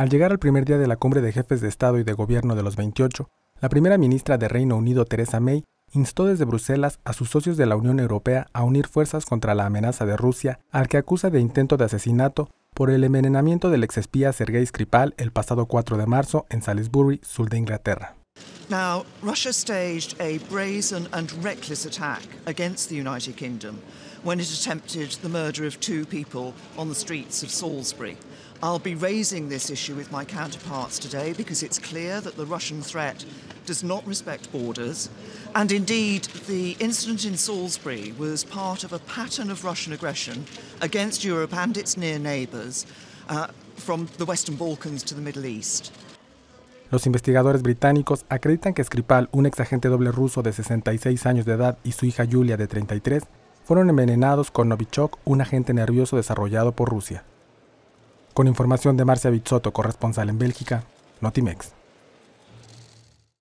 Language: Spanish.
Al llegar al primer día de la cumbre de jefes de Estado y de Gobierno de los 28, la primera ministra de Reino Unido, Theresa May, instó desde Bruselas a sus socios de la Unión Europea a unir fuerzas contra la amenaza de Rusia, al que acusa de intento de asesinato por el envenenamiento del exespía Sergei Skripal el pasado 4 de marzo en Salisbury, sur de Inglaterra. Now, Russia staged a brazen and reckless attack against the United Kingdom when it attempted the murder of two people on the Salisbury. I'll be raising this issue with my counterparts today because it's clear that the Russian threat does not respect borders. And indeed, the incident in Salisbury was part of a pattern of Russian aggression against Europe and its near neighbours uh, from the Western Balkans to the Middle East. Los investigadores británicos acreditan que Skripal, un ex agente doble ruso de 66 años de edad, y su hija Yulia, de 33, fueron envenenados con Novichok, un agente nervioso desarrollado por Rusia. Con información de Marcia Bizzotto, corresponsal en Bélgica, Notimex.